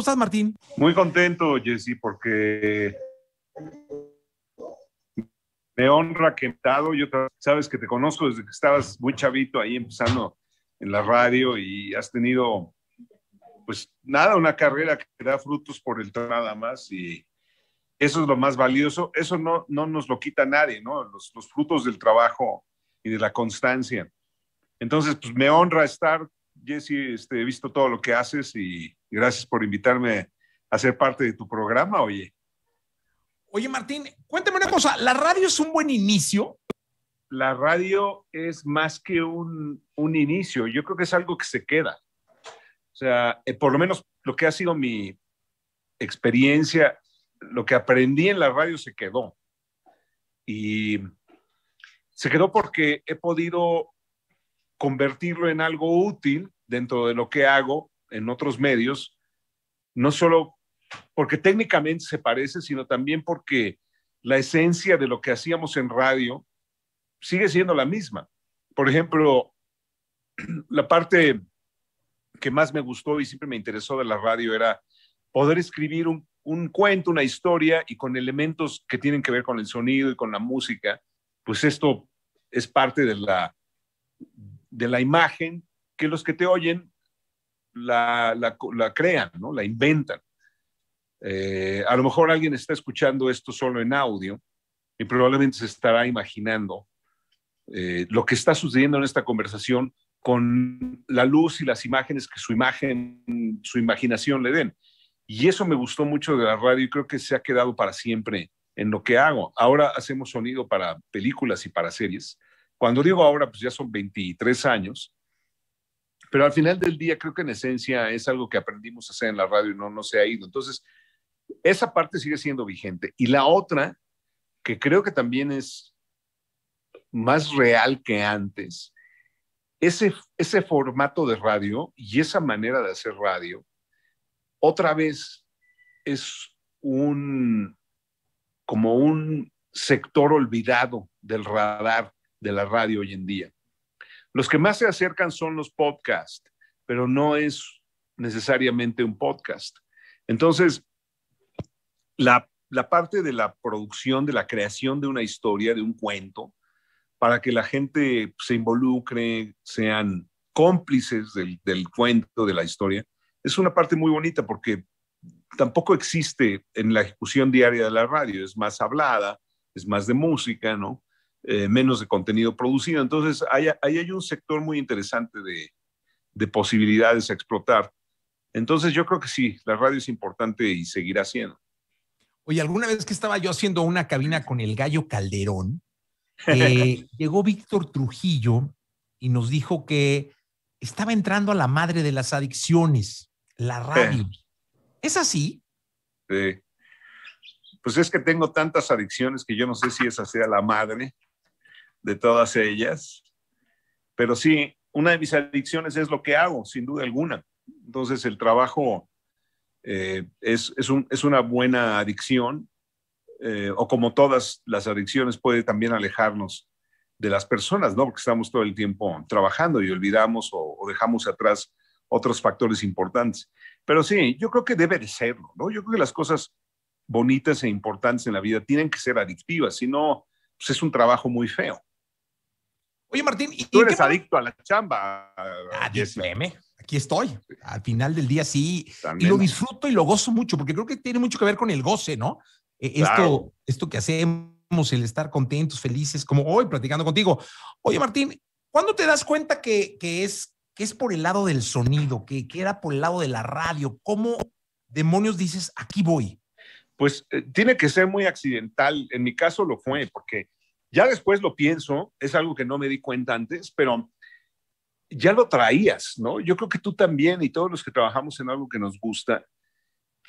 estás, Martín? Muy contento, Jesse, porque me honra que he Yo sabes que te conozco desde que estabas muy chavito ahí empezando en la radio y has tenido, pues nada, una carrera que da frutos por el nada más y eso es lo más valioso. Eso no, no nos lo quita nadie, ¿no? Los, frutos del trabajo y de la constancia. Entonces, pues me honra estar, Jesse, este, he visto todo lo que haces y Gracias por invitarme a ser parte de tu programa, oye. Oye, Martín, cuéntame una cosa, ¿la radio es un buen inicio? La radio es más que un, inicio, yo creo que es algo que se queda. O sea, eh, por lo menos lo que ha sido mi experiencia, lo que aprendí en la radio se quedó. Y se quedó porque he podido convertirlo en algo útil dentro de lo que hago en otros medios, no solo porque técnicamente se parece, sino también porque la esencia de lo que hacíamos en radio sigue siendo la misma. Por ejemplo, la parte que más me gustó y siempre me interesó de la radio era poder escribir un, cuento, una historia y con elementos que tienen que ver con el sonido y con la música, pues esto es parte de la, de la imagen que los que te oyen la, crean, ¿no? La inventan. Eh, a lo mejor alguien está escuchando esto solo en audio y probablemente se estará imaginando eh, lo que está sucediendo en esta conversación con la luz y las imágenes que su imagen, su imaginación le den. Y eso me gustó mucho de la radio y creo que se ha quedado para siempre en lo que hago. Ahora hacemos sonido para películas y para series. Cuando digo ahora, pues ya son 23 años pero al final del día creo que en esencia es algo que aprendimos a hacer en la radio y no, no se ha ido. Entonces, esa parte sigue siendo vigente. Y la otra, que creo que también es más real que antes, ese, ese formato de radio y esa manera de hacer radio, otra vez es un, como un sector olvidado del radar de la radio hoy en día. Los que más se acercan son los podcasts, pero no es necesariamente un podcast. Entonces, la, parte de la producción, de la creación de una historia, de un cuento, para que la gente se involucre, sean cómplices del, del, cuento, de la historia, es una parte muy bonita porque tampoco existe en la ejecución diaria de la radio, es más hablada, es más de música, ¿no? Eh, menos de contenido producido. Entonces, ahí hay, un sector muy interesante de, posibilidades a explotar. Entonces, yo creo que sí, la radio es importante y seguirá siendo. Oye, alguna vez que estaba yo haciendo una cabina con el gallo Calderón, eh, llegó Víctor Trujillo y nos dijo que estaba entrando a la madre de las adicciones, la radio. ¿Es así? Sí. Pues es que tengo tantas adicciones que yo no sé si esa sea la madre de todas ellas. Pero sí, una de mis adicciones es lo que hago, sin duda alguna. Entonces el trabajo eh, es, un, es, una buena adicción, eh, o como todas las adicciones puede también alejarnos de las personas, ¿no? Porque estamos todo el tiempo trabajando y olvidamos o, dejamos atrás otros factores importantes. Pero sí, yo creo que debe de serlo, ¿no? Yo creo que las cosas bonitas e importantes en la vida tienen que ser adictivas, si no, pues es un trabajo muy feo. Oye, Martín, ¿y tú eres adicto a la chamba? Ah, meme. Aquí estoy. Al final del día sí. Y lo disfruto y lo gozo mucho, porque creo que tiene mucho que ver con el goce, ¿no? E, esto, esto que hacemos, el estar contentos, felices, como hoy platicando contigo. Oye, Martín, ¿cuándo te das cuenta que, que es, que es por el lado del sonido, que, que era por el lado de la radio? ¿Cómo demonios dices, aquí voy? Pues eh, tiene que ser muy accidental. En mi caso lo fue, porque ya después lo pienso, es algo que no me di cuenta antes, pero ya lo traías, ¿no? Yo creo que tú también y todos los que trabajamos en algo que nos gusta,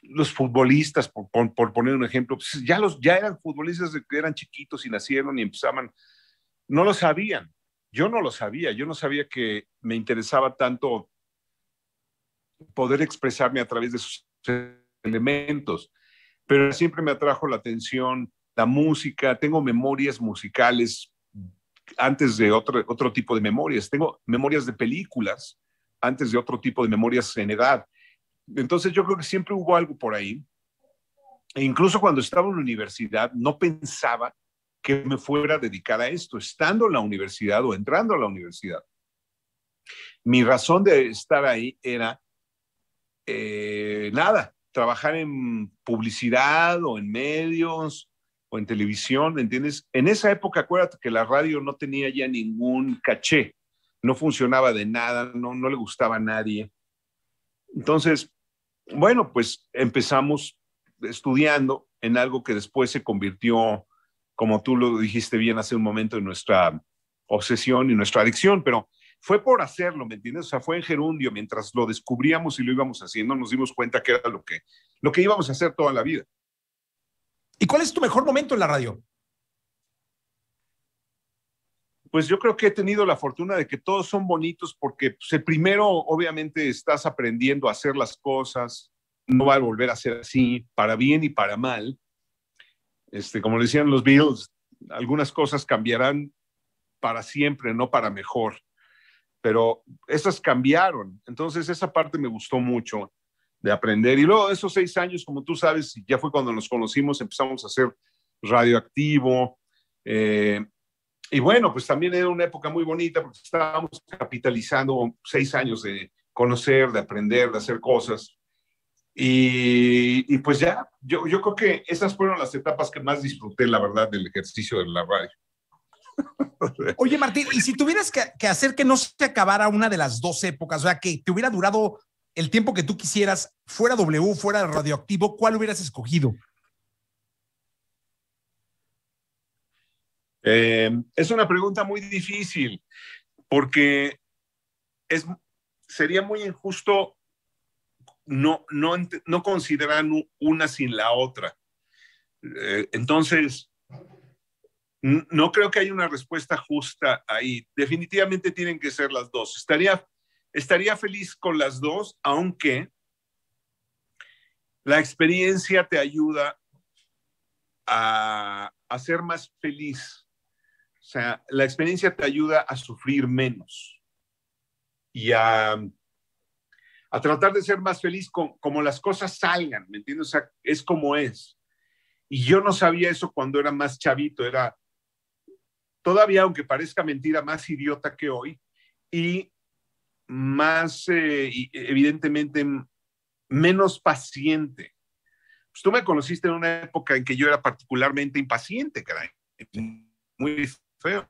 los futbolistas, por, poner un ejemplo, pues, ya, los, ya eran futbolistas que eran chiquitos y nacieron y empezaban, no lo sabían. Yo no lo sabía, yo no sabía que me interesaba tanto poder expresarme a través de sus elementos, pero siempre me atrajo la atención la música, tengo memorias musicales antes de otro, otro tipo de memorias, tengo memorias de películas antes de otro tipo de memorias en edad. Entonces yo creo que siempre hubo algo por ahí. E incluso cuando estaba en la universidad, no pensaba que me fuera a dedicar a esto, estando en la universidad o entrando a la universidad. Mi razón de estar ahí era, eh, nada, trabajar en publicidad o en medios o en televisión, ¿entiendes? En esa época, acuérdate que la radio no tenía ya ningún caché, no funcionaba de nada, no, no le gustaba a nadie. Entonces, bueno, pues empezamos estudiando en algo que después se convirtió, como tú lo dijiste bien hace un momento, en nuestra obsesión y nuestra adicción, pero fue por hacerlo, ¿me entiendes? O sea, fue en gerundio, mientras lo descubríamos y lo íbamos haciendo, nos dimos cuenta que era lo que, lo que íbamos a hacer toda la vida. ¿Y cuál es tu mejor momento en la radio? Pues yo creo que he tenido la fortuna de que todos son bonitos porque pues, primero obviamente estás aprendiendo a hacer las cosas, no va a volver a ser así, para bien y para mal. Este, como decían los Beatles, algunas cosas cambiarán para siempre, no para mejor. Pero esas cambiaron. Entonces esa parte me gustó mucho de aprender. Y luego esos seis años, como tú sabes, ya fue cuando nos conocimos, empezamos a hacer radioactivo. Eh, y bueno, pues también era una época muy bonita porque estábamos capitalizando seis años de conocer, de aprender, de hacer cosas. Y, pues ya, yo, yo creo que esas fueron las etapas que más disfruté, la verdad, del ejercicio de la radio. Oye, Martín, y si tuvieras que, que, hacer que no se acabara una de las dos épocas, o sea, que te hubiera durado el tiempo que tú quisieras, fuera W, fuera radioactivo, ¿cuál hubieras escogido? Eh, es una pregunta muy difícil porque sería muy injusto no, no, considerar una sin la otra. Eh, entonces, no creo que haya una respuesta justa ahí. Definitivamente tienen que ser las dos. Estaría Estaría feliz con las dos, aunque la experiencia te ayuda a, a ser más feliz. O sea, la experiencia te ayuda a sufrir menos y a, a tratar de ser más feliz con, como las cosas salgan, ¿me entiendes? O sea, es como es. Y yo no sabía eso cuando era más chavito, era todavía, aunque parezca mentira, más idiota que hoy. Y más, eh, e, evidentemente, menos paciente. Pues, tú me conociste en una época en que yo era particularmente impaciente, caray. Muy feo.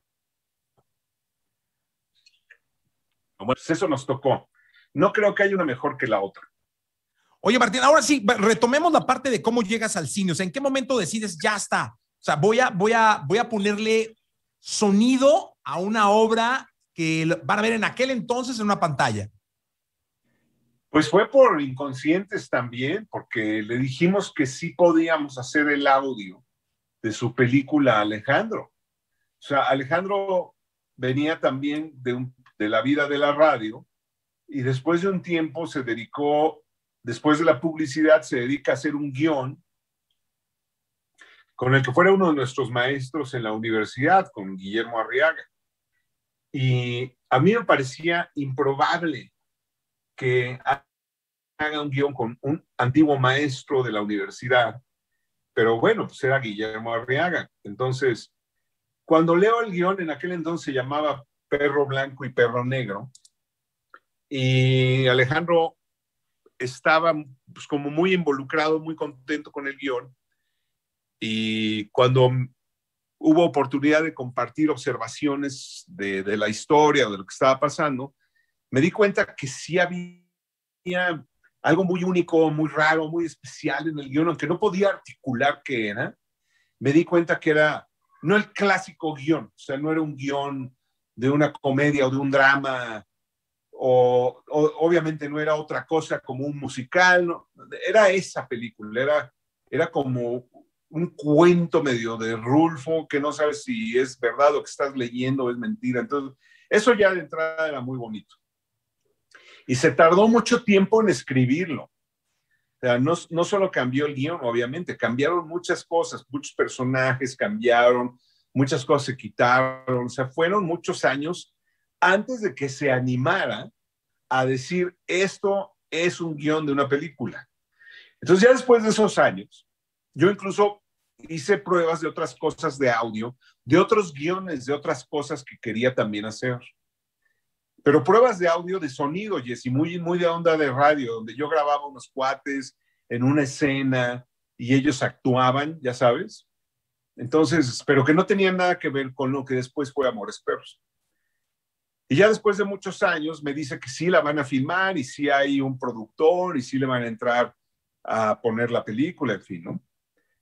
Bueno, pues, eso nos tocó. No creo que haya una mejor que la otra. Oye, Martín, ahora sí, retomemos la parte de cómo llegas al cine. O sea, ¿en qué momento decides, ya está? O sea, voy a, voy a, voy a ponerle sonido a una obra que van a ver en aquel entonces en una pantalla? Pues fue por inconscientes también, porque le dijimos que sí podíamos hacer el audio de su película Alejandro. O sea, Alejandro venía también de, de la vida de la radio y después de un tiempo se dedicó, después de la publicidad, se dedica a hacer un guión con el que fuera uno de nuestros maestros en la universidad, con Guillermo Arriaga. Y a mí me parecía improbable que haga un guión con un antiguo maestro de la universidad, pero bueno, pues era Guillermo Arriaga. Entonces, cuando leo el guión, en aquel entonces se llamaba Perro Blanco y Perro Negro, y Alejandro estaba pues, como muy involucrado, muy contento con el guión, y cuando hubo oportunidad de compartir observaciones de, la historia o de lo que estaba pasando, me di cuenta que sí había algo muy único, muy raro, muy especial en el guión, aunque no podía articular qué era, me di cuenta que era no el clásico guión, o sea, no era un guión de una comedia o de un drama, o, obviamente no era otra cosa como un musical, era esa película, era, era como un cuento medio de Rulfo que no sabes si es verdad o que estás leyendo o es mentira. Entonces, eso ya de entrada era muy bonito. Y se tardó mucho tiempo en escribirlo. O sea, no, no solo cambió el guión, obviamente, cambiaron muchas cosas, muchos personajes cambiaron, muchas cosas se quitaron, o sea, fueron muchos años antes de que se animara a decir, esto es un guión de una película. Entonces, ya después de esos años, yo incluso hice pruebas de otras cosas de audio, de otros guiones, de otras cosas que quería también hacer. Pero pruebas de audio de sonido, Jessy, muy, muy de onda de radio, donde yo grababa unos cuates en una escena y ellos actuaban, ya sabes. Entonces, pero que no tenían nada que ver con lo que después fue Amores Perros. Y ya después de muchos años me dice que sí la van a filmar y sí hay un productor y sí le van a entrar a poner la película, en fin, ¿no?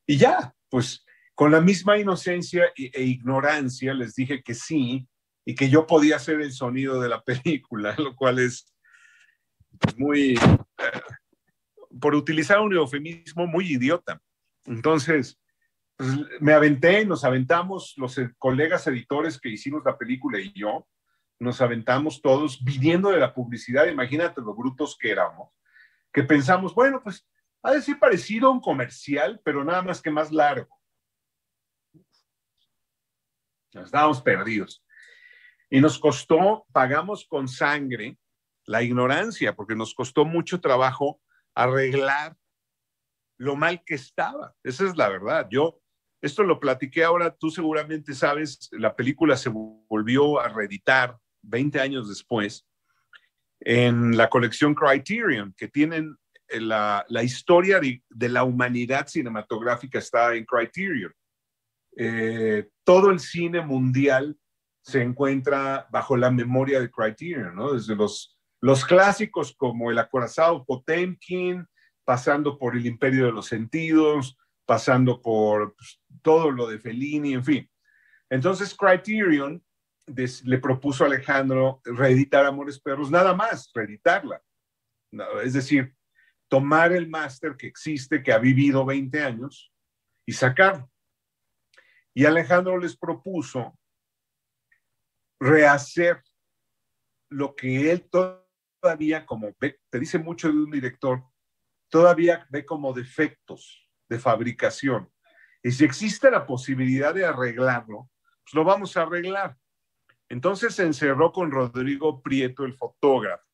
Y ya, pues con la misma inocencia e, ignorancia les dije que sí y que yo podía ser el sonido de la película, lo cual es pues, muy, eh, por utilizar un eufemismo, muy idiota. Entonces, pues, me aventé, nos aventamos los e, colegas editores que hicimos la película y yo, nos aventamos todos viniendo de la publicidad, imagínate los brutos que éramos, que pensamos, bueno, pues ha de ser parecido a un comercial, pero nada más que más largo. Nos estábamos perdidos. Y nos costó, pagamos con sangre la ignorancia, porque nos costó mucho trabajo arreglar lo mal que estaba. Esa es la verdad. Yo, esto lo platiqué ahora, tú seguramente sabes, la película se volvió a reeditar 20 años después en la colección Criterion, que tienen eh, la, historia de la humanidad cinematográfica está en Criterion. Eh, todo el cine mundial se encuentra bajo la memoria de Criterion, ¿no? Desde los, los clásicos como El acorazado Potemkin, pasando por El imperio de los sentidos, pasando por pues, todo lo de Fellini, en fin. Entonces Criterion le propuso a Alejandro reeditar Amores Perros, nada más, reeditarla. es decir, tomar el máster que existe, que ha vivido 20 años, y sacarlo. Y Alejandro les propuso rehacer lo que él todavía, como te dice mucho de un director, todavía ve como defectos de fabricación. Y si existe la posibilidad de arreglarlo, pues lo vamos a arreglar. Entonces se encerró con Rodrigo Prieto, el fotógrafo,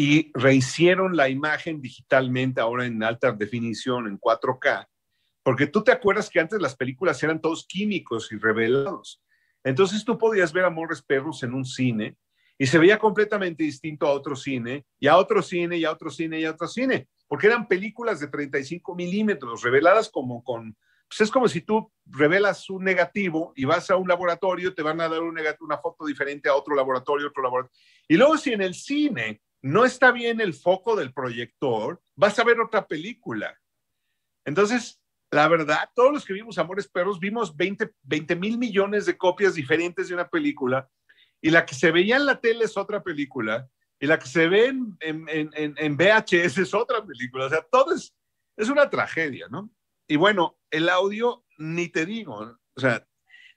y rehicieron la imagen digitalmente ahora en alta definición, en 4K, porque tú te acuerdas que antes las películas eran todos químicos y revelados. Entonces tú podías ver Amores Perros en un cine y se veía completamente distinto a otro cine y a otro cine y a otro cine y a otro cine, porque eran películas de 35 milímetros, reveladas como con... Pues es como si tú revelas un negativo y vas a un laboratorio, te van a dar una foto diferente a otro laboratorio, otro laboratorio. Y luego si en el cine no está bien el foco del proyector, vas a ver otra película. Entonces, la verdad, todos los que vimos Amores Perros vimos 20, mil millones de copias diferentes de una película y la que se veía en la tele es otra película y la que se ve en, en, VHS es otra película. O sea, todo es, una tragedia, ¿no? Y bueno, el audio, ni te digo, o sea,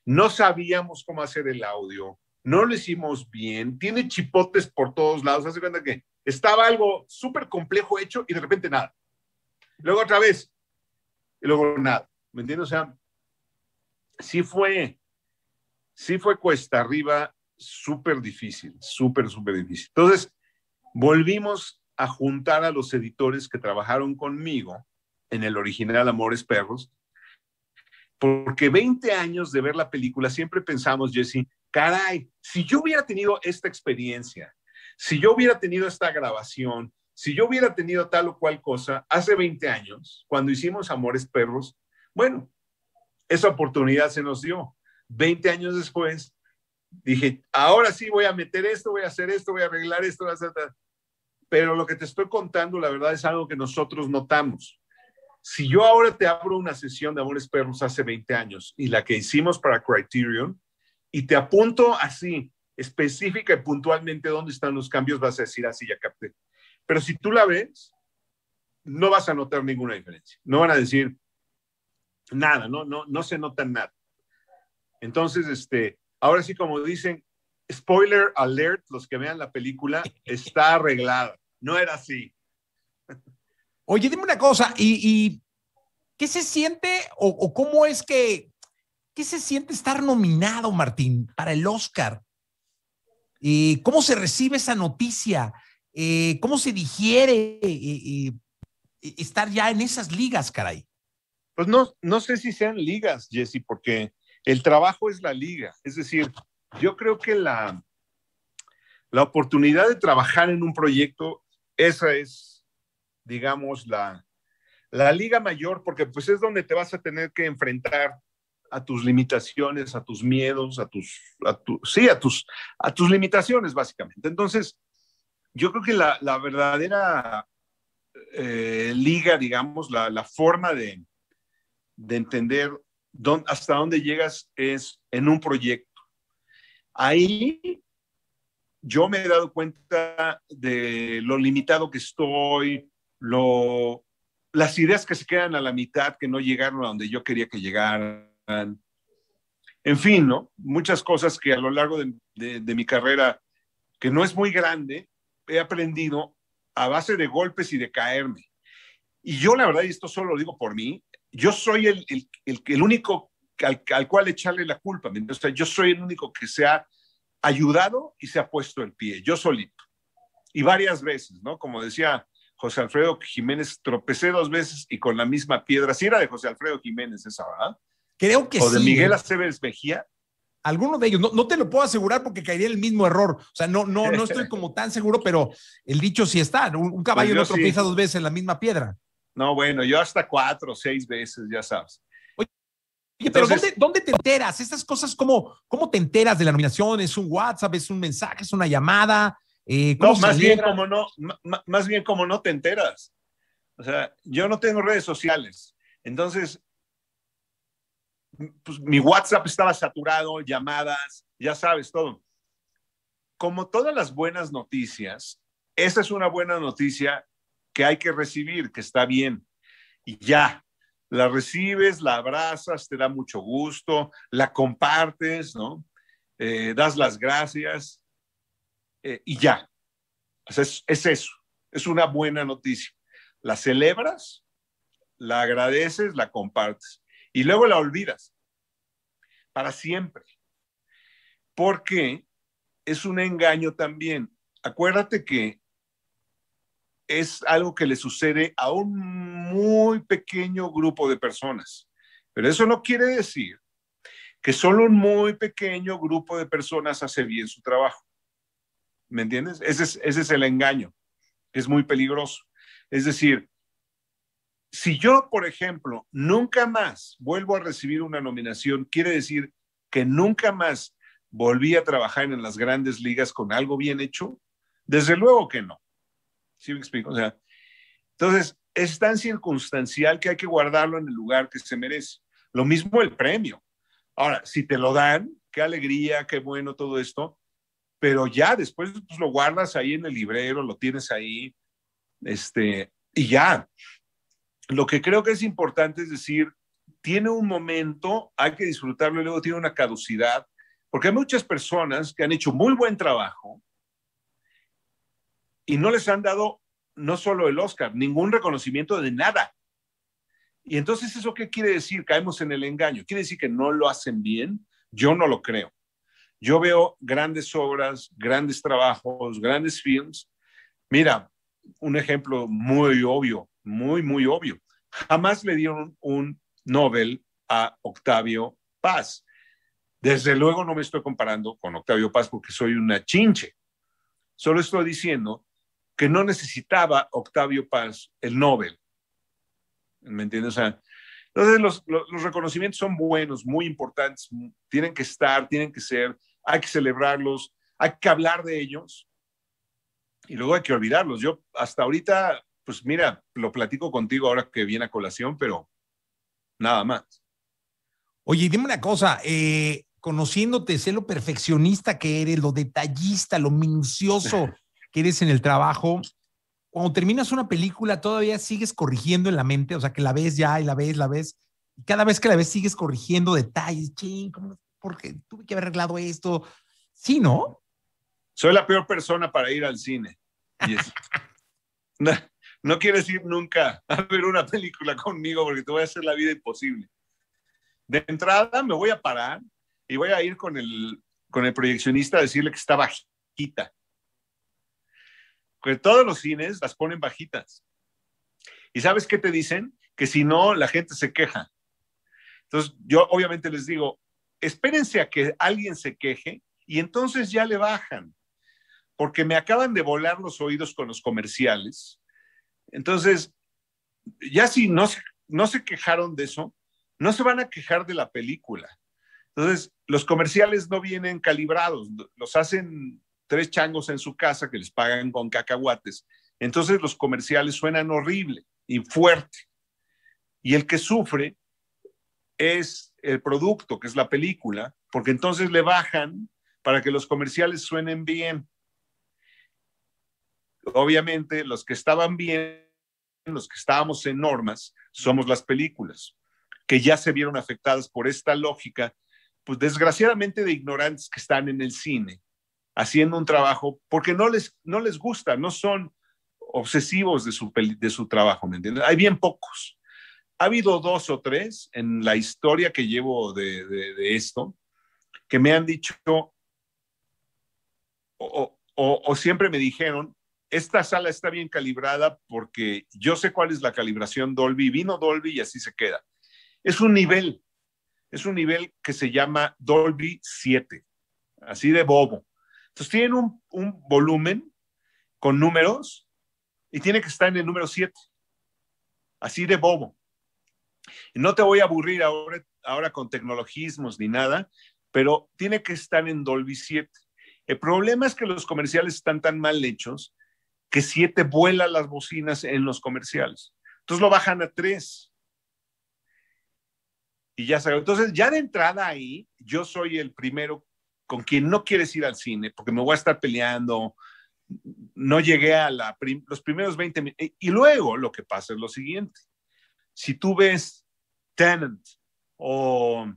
no sabíamos cómo hacer el audio, no lo hicimos bien, tiene chipotes por todos lados, hace cuenta que estaba algo súper complejo hecho y de repente nada. Luego otra vez, y luego nada, ¿me entiendes? O sea, sí fue, sí fue cuesta arriba, súper difícil, súper, súper difícil. Entonces, volvimos a juntar a los editores que trabajaron conmigo en el original Amores Perros, porque 20 años de ver la película, siempre pensamos, Jesse, caray, si yo hubiera tenido esta experiencia, si yo hubiera tenido esta grabación, si yo hubiera tenido tal o cual cosa hace 20 años, cuando hicimos Amores Perros, bueno, esa oportunidad se nos dio. 20 años después, dije, ahora sí voy a meter esto, voy a hacer esto, voy a arreglar esto, pero lo que te estoy contando, la verdad, es algo que nosotros notamos. Si yo ahora te abro una sesión de Amores Perros hace 20 años y la que hicimos para Criterion, y te apunto así, específica y puntualmente dónde están los cambios, vas a decir así, ya capté. Pero si tú la ves, no vas a notar ninguna diferencia. No van a decir nada, no, no, no se nota nada. Entonces, este, ahora sí, como dicen, spoiler alert, los que vean la película, está arreglada. No era así. Oye, dime una cosa, ¿y, qué se siente o, cómo es que ¿Qué se siente estar nominado, Martín, para el Oscar? Eh, ¿Cómo se recibe esa noticia? Eh, ¿Cómo se digiere eh, estar ya en esas ligas, caray? Pues no, no sé si sean ligas, Jesse, porque el trabajo es la liga. Es decir, yo creo que la, la oportunidad de trabajar en un proyecto, esa es, digamos, la, liga mayor, porque pues es donde te vas a tener que enfrentar a tus limitaciones, a tus miedos, a tus, sí, a tus, a tus limitaciones, básicamente. Entonces, yo creo que la, la verdadera eh, liga, digamos, la, la forma de, de entender dónde, hasta dónde llegas es en un proyecto. Ahí yo me he dado cuenta de lo limitado que estoy, lo, las ideas que se quedan a la mitad, que no llegaron a donde yo quería que llegaran en fin, ¿no? Muchas cosas que a lo largo de, mi carrera, que no es muy grande, he aprendido a base de golpes y de caerme. Y yo, la verdad, y esto solo lo digo por mí, yo soy el, el, único al, cual echarle la culpa. O sea, yo soy el único que se ha ayudado y se ha puesto el pie, yo solito. Y varias veces, ¿no? Como decía José Alfredo Jiménez, tropecé dos veces y con la misma piedra. Sí era de José Alfredo Jiménez esa, ¿verdad? Creo que sí. O de Miguel ¿eh? Aceves Mejía. Alguno de ellos, no, te lo puedo asegurar porque caería el mismo error. O sea, no, no, no estoy como tan seguro, pero el dicho sí está. Un, caballo pues no tropieza dos veces en la misma piedra. No, bueno, yo hasta cuatro o seis veces, ya sabes. Oye, pero ¿dónde, ¿dónde, te enteras? Estas cosas, ¿cómo, ¿cómo te enteras de la nominación? ¿Es un WhatsApp? ¿Es un mensaje? ¿Es una llamada? Eh, más bien, como no más bien como no te enteras. O sea, yo no tengo redes sociales. Entonces, pues, mi WhatsApp estaba saturado, llamadas, ya sabes, todo. Como todas las buenas noticias, esa es una buena noticia que hay que recibir, que está bien. Y ya, la recibes, la abrazas, te da mucho gusto, la compartes, ¿no? Eh, das las gracias eh, y ya. es, es eso, es una buena noticia. La celebras, la agradeces, la compartes y luego la olvidas para siempre, porque es un engaño también. Acuérdate que es algo que le sucede a un muy pequeño grupo de personas, pero eso no quiere decir que solo un muy pequeño grupo de personas hace bien su trabajo. ¿Me entiendes? Ese es, ese es el engaño. Es muy peligroso. Es decir, si yo, por ejemplo, nunca más vuelvo a recibir una nominación, quiere decir que nunca más volví a trabajar en las grandes ligas con algo bien hecho? Desde luego que no. ¿Sí me explico? O sea, entonces es tan circunstancial que hay que guardarlo en el lugar que se merece. Lo mismo el premio. Ahora, si te lo dan, qué alegría, qué bueno todo esto, pero ya después pues, lo guardas ahí en el librero, lo tienes ahí, este, y ya, lo que creo que es importante es decir, tiene un momento, hay que disfrutarlo y luego tiene una caducidad, porque hay muchas personas que han hecho muy buen trabajo y no les han dado no solo el Oscar, ningún reconocimiento de nada. Y entonces, ¿eso qué quiere decir? Caemos en el engaño. Quiere decir que no lo hacen bien. Yo no lo creo. Yo veo grandes obras, grandes trabajos, grandes films. Mira, un ejemplo muy obvio muy, muy obvio. Jamás le dieron un Nobel a Octavio Paz. Desde luego no me estoy comparando con Octavio Paz porque soy una chinche. Solo estoy diciendo que no necesitaba Octavio Paz el Nobel. ¿Me entiendes? entonces los, los, reconocimientos son buenos, muy importantes, tienen que estar, tienen que ser, hay que celebrarlos, hay que hablar de ellos y luego hay que olvidarlos. Yo hasta ahorita pues mira, lo platico contigo ahora que viene a colación, pero nada más. Oye, dime una cosa, eh, conociéndote, sé lo perfeccionista que eres, lo detallista, lo minucioso que eres en el trabajo. Cuando terminas una película, todavía sigues corrigiendo en la mente, o sea, que la ves ya y la ves, la ves, y cada vez que la ves sigues corrigiendo detalles, ¿Por porque tuve que haber arreglado esto. Sí, ¿no? Soy la peor persona para ir al cine. Yes. no quieres ir nunca a ver una película conmigo porque te voy a hacer la vida imposible. De entrada me voy a parar y voy a ir con el, con el proyeccionista a decirle que está bajita. Porque todos los cines las ponen bajitas. ¿Y sabes qué te dicen? Que si no, la gente se queja. Entonces, yo obviamente les digo, espérense a que alguien se queje y entonces ya le bajan. Porque me acaban de volar los oídos con los comerciales entonces, ya si no, no se quejaron de eso, no se van a quejar de la película. Entonces, los comerciales no vienen calibrados, los hacen tres changos en su casa que les pagan con cacahuates. Entonces, los comerciales suenan horrible y fuerte. Y el que sufre es el producto, que es la película, porque entonces le bajan para que los comerciales suenen bien. Obviamente, los que estaban bien los que estábamos en normas somos las películas, que ya se vieron afectadas por esta lógica, pues desgraciadamente de ignorantes que están en el cine haciendo un trabajo porque no les, no les gusta, no son obsesivos de su, de su trabajo, ¿me entiendes? Hay bien pocos. Ha habido dos o tres en la historia que llevo de, de, esto que me han dicho o, o, o siempre me dijeron, esta sala está bien calibrada porque yo sé cuál es la calibración Dolby, vino Dolby y así se queda. Es un nivel, es un nivel que se llama Dolby 7, así de bobo. Entonces tienen un, volumen con números y tiene que estar en el número 7, así de bobo. No te voy a aburrir ahora, ahora con tecnologismos ni nada, pero tiene que estar en Dolby 7. El problema es que los comerciales están tan mal hechos que siete vuelan las bocinas en los comerciales. Entonces lo bajan a tres. Y ya sabes, entonces ya de entrada ahí, yo soy el primero con quien no quieres ir al cine, porque me voy a estar peleando, no llegué a la los primeros 20 minutos. Eh, y luego lo que pasa es lo siguiente. Si tú ves Tenant o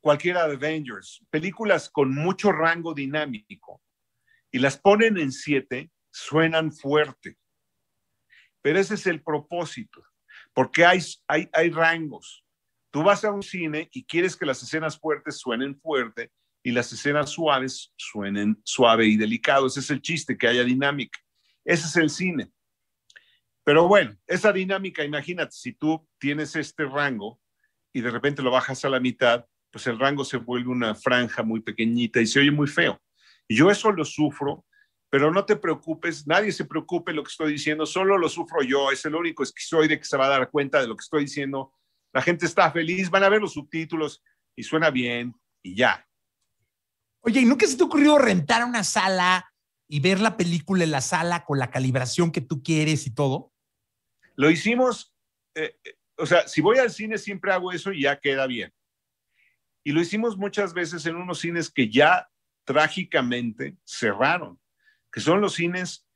cualquier Avengers, películas con mucho rango dinámico, y las ponen en siete, suenan fuerte. Pero ese es el propósito, porque hay, hay, hay rangos. Tú vas a un cine y quieres que las escenas fuertes suenen fuerte y las escenas suaves suenen suave y delicado. Ese es el chiste, que haya dinámica. Ese es el cine. Pero bueno, esa dinámica, imagínate, si tú tienes este rango y de repente lo bajas a la mitad, pues el rango se vuelve una franja muy pequeñita y se oye muy feo. Y yo eso lo sufro pero no te preocupes, nadie se preocupe lo que estoy diciendo, solo lo sufro yo, es el único esquizoide que se va a dar cuenta de lo que estoy diciendo. La gente está feliz, van a ver los subtítulos y suena bien y ya. Oye, ¿y nunca se te ocurrió rentar una sala y ver la película en la sala con la calibración que tú quieres y todo? Lo hicimos, eh, eh, o sea, si voy al cine siempre hago eso y ya queda bien. Y lo hicimos muchas veces en unos cines que ya trágicamente cerraron que son los cines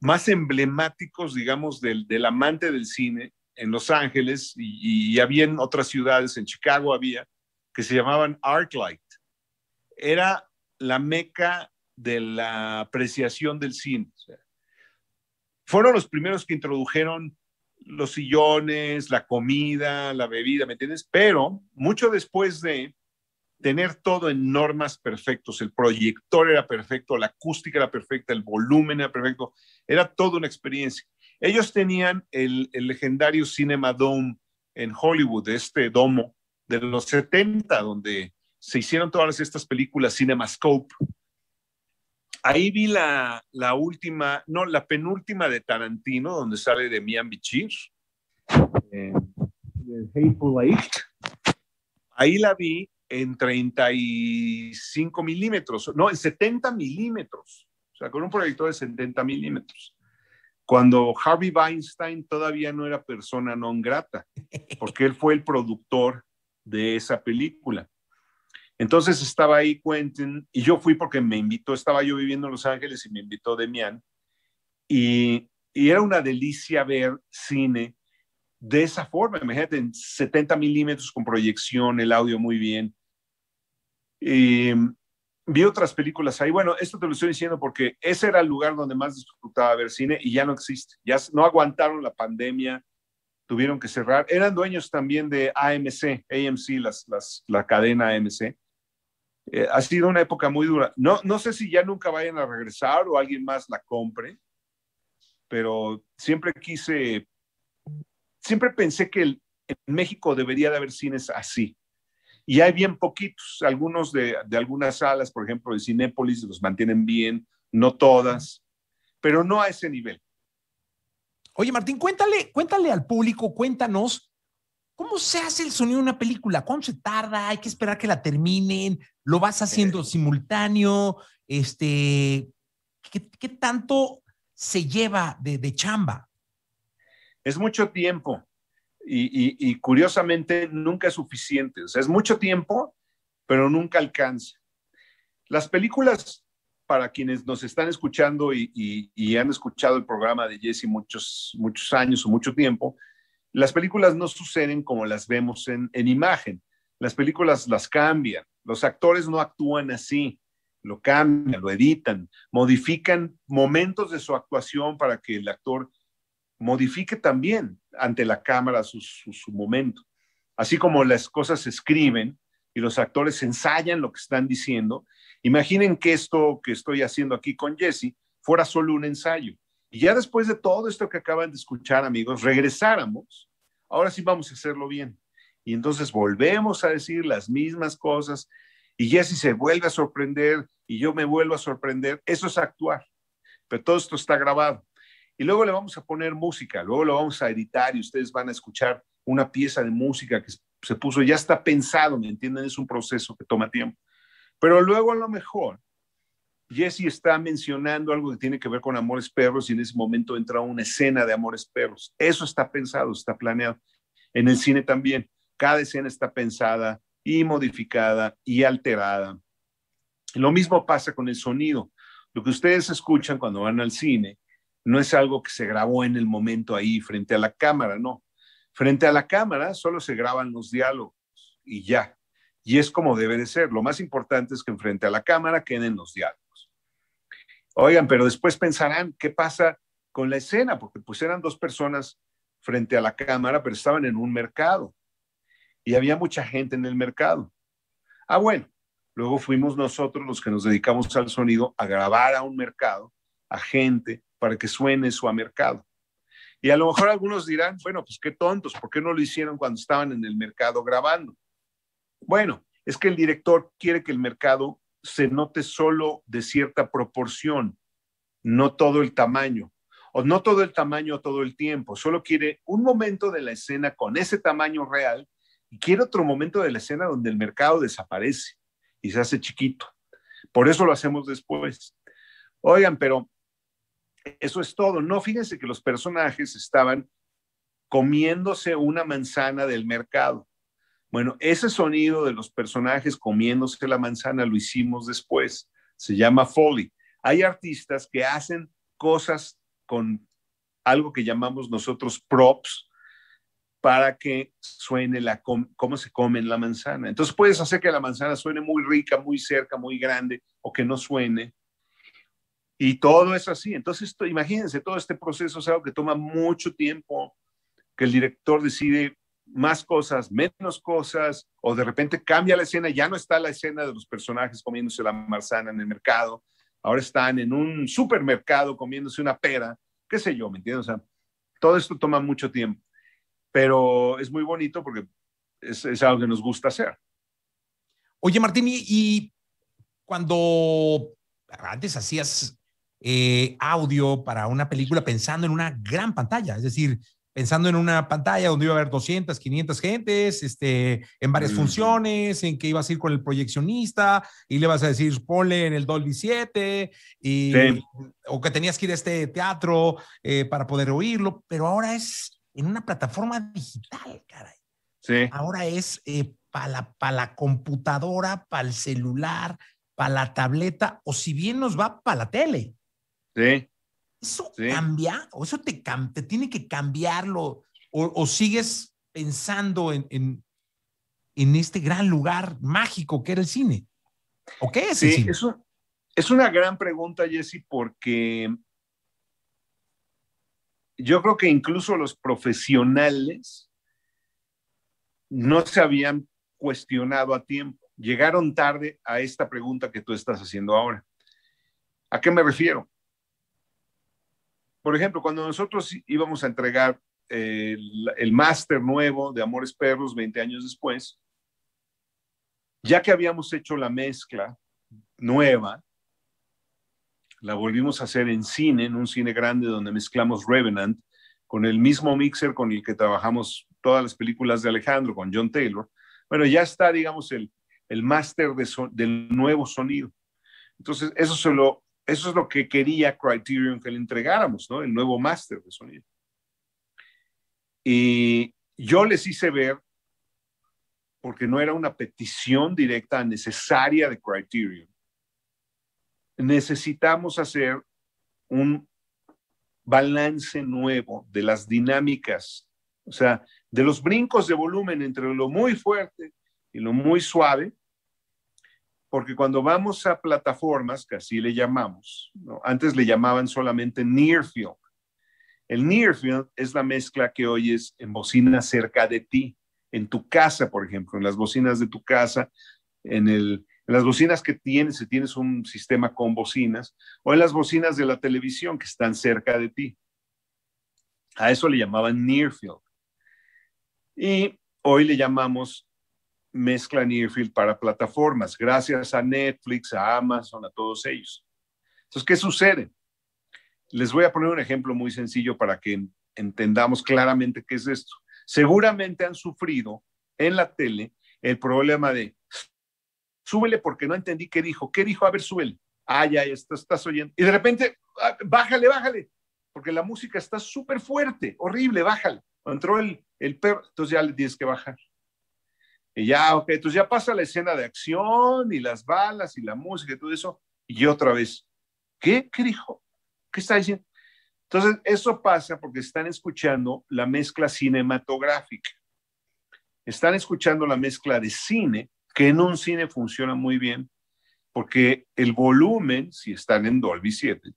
más emblemáticos, digamos, del, amante del cine en Los Ángeles y, había en otras ciudades, en Chicago había, que se llamaban Arclight. Era la meca de la apreciación del cine. fueron los primeros que introdujeron los sillones, la comida, la bebida, ¿me entiendes? Pero mucho después de, tener todo en normas perfectos. El proyector era perfecto, la acústica era perfecta, el volumen era perfecto. Era toda una experiencia. Ellos tenían el, el legendario Cinema Dome en Hollywood, este domo de los 70, donde se hicieron todas estas películas CinemaScope. Ahí vi la, la última, no, la penúltima de Tarantino, donde sale de Miami Bichir, eh, Hateful Eight. Ahí la vi en 35 milímetros, no, en 70 milímetros, o sea, con un proyector de 70 milímetros. Cuando Harvey Weinstein todavía no era persona non grata, porque él fue el productor de esa película. Entonces estaba ahí Quentin y yo fui porque me invitó, estaba yo viviendo en Los Ángeles y me invitó Demian. Y, y era una delicia ver cine de esa forma. Imagínate, en 70 milímetros con proyección, el audio muy bien. Eh, vi otras películas ahí. Bueno, esto te lo estoy diciendo porque ese era el lugar donde más disfrutaba ver cine y ya no existe. Ya no aguantaron la pandemia, tuvieron que cerrar. Eran dueños también de AMC, AMC, las, la cadena AMC. Eh, ha sido una época muy dura. No, no sé si ya nunca vayan a regresar o alguien más la compre, pero siempre quise siempre pensé que en México debería de haber cines así. Y hay bien poquitos, algunos de, algunas salas, por ejemplo, de Cinépolis, los mantienen bien, no todas, pero no a ese nivel. Oye, Martín, cuéntale, cuéntale al público, cuéntanos, ¿cómo se hace el sonido de una película? ¿Cuánto se tarda? ¿Hay que esperar que la terminen? ¿Lo vas haciendo eh. simultáneo? Este, ¿qué, tanto se lleva de chamba? es mucho tiempo y, curiosamente nunca es suficiente. O sea, es mucho tiempo, pero nunca alcanza. Las películas, para quienes nos están escuchando y, han escuchado el programa de Jesse muchos, muchos años o mucho tiempo, las películas no suceden como las vemos en, en imagen. Las películas las cambian. Los actores no actúan así lo cambian, lo editan, modifican momentos de su actuación para que el actor modifique también ante la cámara su, momento. Así como las cosas se escriben y los actores ensayan lo que están diciendo, imaginen que esto que estoy haciendo aquí con Jesse fuera solo un ensayo. Y ya después de todo esto que acaban de escuchar, amigos, regresáramos, ahora sí vamos a hacerlo bien. Y entonces volvemos a decir las mismas cosas y Jesse se vuelve a sorprender y yo me vuelvo a sorprender. Eso es actuar. Pero todo esto está grabado y luego le vamos a poner música, luego lo vamos a editar y ustedes van a escuchar una pieza de música que se puso, ya está pensado, ¿me entienden? Es un proceso que toma tiempo. Pero luego a lo mejor Jesse está mencionando algo que tiene que ver con Amores Perros y en ese momento entra una escena de Amores Perros. Eso está pensado, está planeado. En el cine también, cada escena está pensada y modificada y alterada. Lo mismo pasa con el sonido. Lo que ustedes escuchan cuando van al cine no es algo que se grabó en el momento ahí frente a la cámara, no. Frente a la cámara solo se graban los diálogos y ya. Y es como debe de ser. Lo más importante es que frente a la cámara queden los diálogos. Oigan, pero después pensarán qué pasa con la escena, porque pues eran dos personas frente a la cámara, pero estaban en un mercado y había mucha gente en el mercado. Ah, bueno, luego fuimos nosotros los que nos dedicamos al sonido a grabar a un mercado a gente para que suene su a mercado. Y a lo mejor algunos dirán, bueno, pues qué tontos, ¿por qué no lo hicieron cuando estaban en el mercado grabando? Bueno, es que el director quiere que el mercado se note solo de cierta proporción, no todo el tamaño, o no todo el tamaño todo el tiempo, solo quiere un momento de la escena con ese tamaño real y quiere otro momento de la escena donde el mercado desaparece y se hace chiquito. Por eso lo hacemos después. Oigan, pero eso es todo. No, fíjense que los personajes estaban comiéndose una manzana del mercado. Bueno, ese sonido de los personajes comiéndose la manzana lo hicimos después. Se llama Foley. Hay artistas que hacen cosas con algo que llamamos nosotros props para que suene la cómo se come la manzana. Entonces puedes hacer que la manzana suene muy rica, muy cerca, muy grande o que no suene. Y todo es así. Entonces, imagínense, todo este proceso es algo que toma mucho tiempo, que el director decide más cosas, menos cosas, o de repente cambia la escena, ya no está la escena de los personajes comiéndose la marzana en el mercado, ahora están en un supermercado comiéndose una pera, qué sé yo, ¿me entiendes? O sea, todo esto toma mucho tiempo, pero es muy bonito porque es, algo que nos gusta hacer. Oye, Martín, y cuando antes hacías eh, audio para una película pensando en una gran pantalla, es decir, pensando en una pantalla donde iba a haber 200, 500 gentes, este, en varias funciones, en que ibas a ir con el proyeccionista y le vas a decir, ponle en el Dolby 7, y, o que tenías que ir a este teatro eh, para poder oírlo, pero ahora es en una plataforma digital, caray. Ahora es eh, para la computadora, para el celular, para la tableta, o si bien nos va para la tele. ¿Eso cambia? ¿O eso te, te tiene que cambiarlo? ¿O, sigues pensando en, en, este gran lugar mágico que era el cine? ¿O qué es sí, Eso, es una gran pregunta, Jesse, porque yo creo que incluso los profesionales no se habían cuestionado a tiempo. Llegaron tarde a esta pregunta que tú estás haciendo ahora. ¿A qué me refiero? Por ejemplo, cuando nosotros íbamos a entregar eh, el, máster nuevo de Amores Perros 20 años después, ya que habíamos hecho la mezcla nueva, la volvimos a hacer en cine, en un cine grande donde mezclamos Revenant con el mismo mixer con el que trabajamos todas las películas de Alejandro, con John Taylor. Bueno, ya está, digamos, el, el máster del nuevo sonido. Entonces, eso se lo eso es lo que quería Criterion que le entregáramos, ¿no? El nuevo máster de sonido. Y yo les hice ver, porque no era una petición directa necesaria de Criterion, necesitamos hacer un balance nuevo de las dinámicas, o sea, de los brincos de volumen entre lo muy fuerte y lo muy suave, porque cuando vamos a plataformas, que así le llamamos, antes le llamaban solamente near field. El near field es la mezcla que oyes en bocinas cerca de ti, en tu casa, por ejemplo, en las bocinas de tu casa, en, en las bocinas que tienes, si tienes un sistema con bocinas, o en las bocinas de la televisión que están cerca de ti. A eso le llamaban near field. Y hoy le llamamos mezcla Nearfield para plataformas, gracias a Netflix, a Amazon, a todos ellos. Entonces, ¿qué sucede? Les voy a poner un ejemplo muy sencillo para que entendamos claramente qué es esto. Seguramente han sufrido en la tele el problema de súbele porque no entendí qué dijo. ¿Qué dijo? A ver, súbele. Ah, ya, estás, oyendo. Y de repente, ah, bájale, bájale, porque la música está súper fuerte, horrible, bájale. Entró el, el perro, entonces ya le tienes que bajar. Y ya, ok, entonces ya pasa la escena de acción y las balas y la música y todo eso. Y otra vez, ¿qué? ¿Qué dijo? ¿Qué está diciendo? Entonces, eso pasa porque están escuchando la mezcla cinematográfica. Están escuchando la mezcla de cine, que en un cine funciona muy bien, porque el volumen, si están en Dolby 7,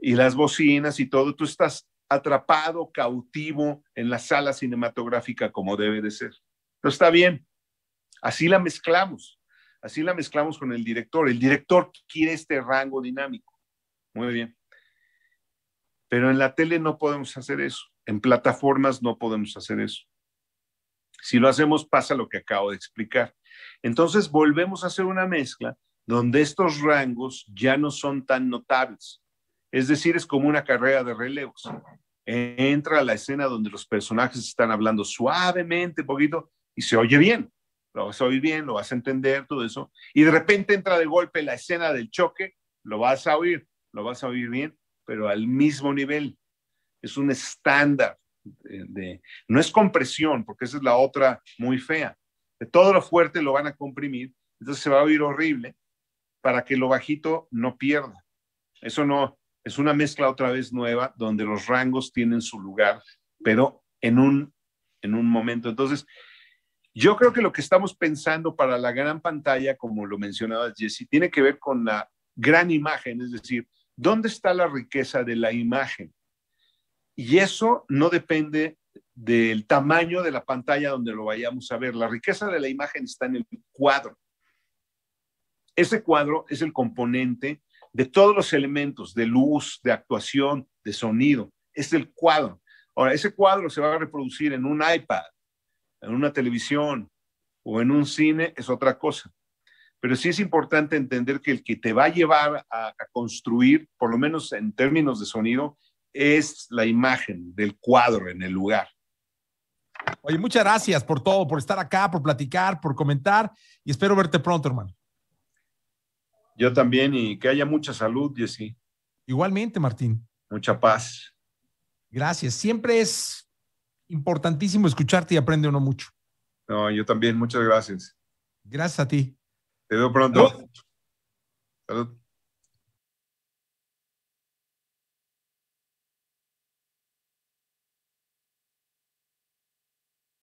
y las bocinas y todo, tú estás atrapado, cautivo en la sala cinematográfica como debe de ser. Entonces está bien, Así la mezclamos, así la mezclamos con el director. El director quiere este rango dinámico. Muy bien. Pero en la tele no podemos hacer eso, en plataformas no podemos hacer eso. Si lo hacemos pasa lo que acabo de explicar. Entonces volvemos a hacer una mezcla donde estos rangos ya no son tan notables. Es decir, es como una carrera de relevos. Entra a la escena donde los personajes están hablando suavemente, poquito, y se oye bien lo vas a oír bien, lo vas a entender, todo eso. Y de repente entra de golpe la escena del choque, lo vas a oír, lo vas a oír bien, pero al mismo nivel. Es un estándar. De, no es compresión, porque esa es la otra muy fea. De todo lo fuerte lo van a comprimir, entonces se va a oír horrible para que lo bajito no pierda. Eso no, es una mezcla otra vez nueva donde los rangos tienen su lugar, pero en un, en un momento. Entonces, yo creo que lo que estamos pensando para la gran pantalla, como lo mencionaba Jesse, tiene que ver con la gran imagen, es decir, ¿dónde está la riqueza de la imagen? Y eso no depende del tamaño de la pantalla donde lo vayamos a ver. La riqueza de la imagen está en el cuadro. Ese cuadro es el componente de todos los elementos de luz, de actuación, de sonido. Es el cuadro. Ahora, ese cuadro se va a reproducir en un iPad, en una televisión o en un cine es otra cosa. Pero sí es importante entender que el que te va a llevar a, construir, por lo menos en términos de sonido, es la imagen del cuadro en el lugar. Oye, muchas gracias por todo, por estar acá, por platicar, por comentar y espero verte pronto, hermano. Yo también y que haya mucha salud, Jessy. Igualmente, Martín. Mucha paz. Gracias. Siempre es importantísimo escucharte y aprende uno mucho. No, yo también, muchas gracias. Gracias a ti. Te veo pronto. Salud.